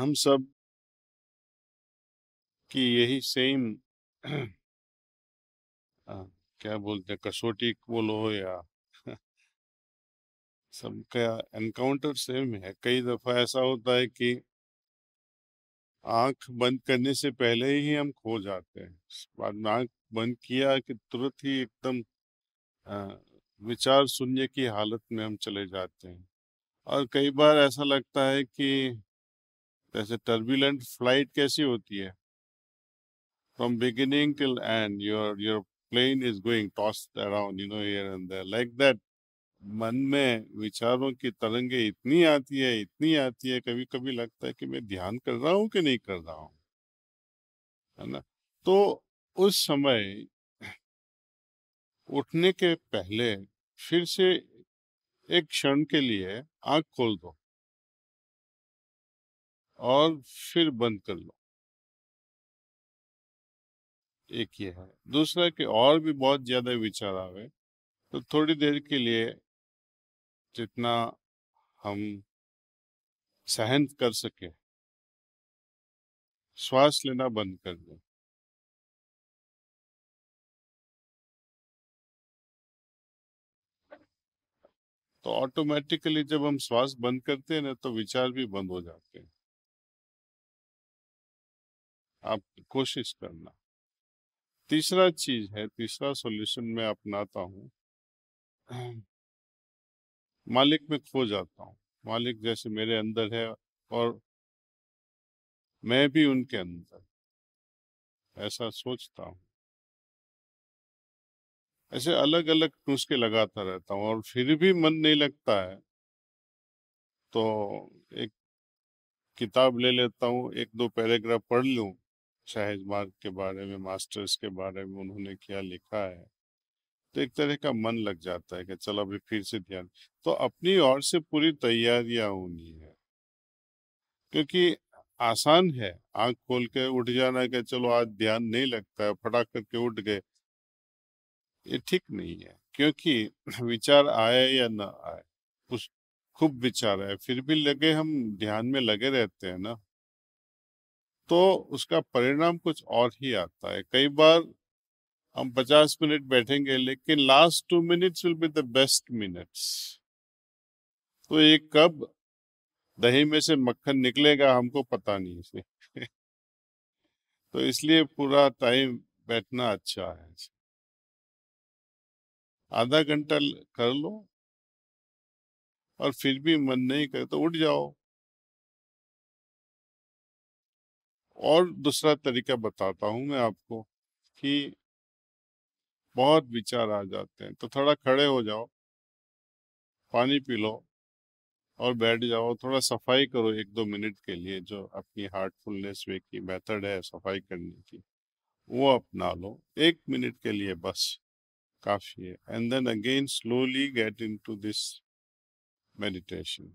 हम सब की यही सेम आ, क्या बोलते हैं कसौटी बोलो या सबका एनकाउंटर सेम है कई दफा ऐसा होता है कि आंख बंद करने से पहले ही हम खो जाते हैं बाद में आंख बंद किया कि तुरंत ही एकदम विचार शून्य की हालत में हम चले जाते हैं और कई बार ऐसा लगता है कि जैसे टर्बुलेंट फ्लाइट कैसी होती है from beginning till end your your plane is going toss around you know here and there like that मन में विचारों की तरंगे इतनी आती है इतनी आती है कभी कभी लगता है कि मैं ध्यान कर रहा हूं कि नहीं कर रहा हूं है ना तो उस समय उठने के पहले फिर से एक क्षण के लिए आंख खोल दो और फिर बंद कर लो एक ये है दूसरा कि और भी बहुत ज़्यादा विचार आवे तो थोड़ी देर के लिए जितना हम सहन कर सके श्वास लेना बंद कर दें तो ऑटोमेटिकली जब हम श्वास बंद करते हैं ना तो विचार भी बंद हो जाते हैं आप कोशिश करना तीसरा चीज है तीसरा सॉल्यूशन मैं अपनाता हूँ मालिक में खो जाता हूँ मालिक जैसे मेरे अंदर है और मैं भी उनके अंदर ऐसा सोचता हूँ ऐसे अलग अलग नुस्खे लगाता रहता हूँ और फिर भी मन नहीं लगता है तो एक किताब ले लेता हूँ एक दो पैराग्राफ पढ़ लूँ मार्ग के बारे में मास्टर्स के बारे में उन्होंने क्या लिखा है तो एक तरह का मन लग जाता है कि चलो अभी फिर से ध्यान तो अपनी ओर से पूरी तैयारियां होनी है क्योंकि आसान है आंख खोल के उठ जाना कि चलो आज ध्यान नहीं लगता है फटाक करके उठ गए ये ठीक नहीं है क्योंकि विचार आए या ना आए उस खूब विचार आए फिर भी लगे हम ध्यान में लगे रहते हैं ना तो उसका परिणाम कुछ और ही आता है कई बार हम 50 मिनट बैठेंगे लेकिन last two minutes will be the best minutes तो ये कब दही में से मक्खन निकलेगा हमको पता नहीं इसे तो इसलिए पूरा टाइम बैठना अच्छा है आधा घंटा कर लो और फिर भी मन नहीं करे तो उठ जाओ और दूसरा तरीका बताता हूँ मैं आपको कि बहुत विचार आ जाते हैं तो थोड़ा खड़े हो जाओ पानी पी लो और बैठ जाओ थोड़ा सफाई करो एक दो मिनट के लिए जो अपनी हार्टफुलनेस वे की मेथड है सफाई करने की वो अपना लो एक मिनट के लिए बस काफ़ी है and then again slowly get into this meditation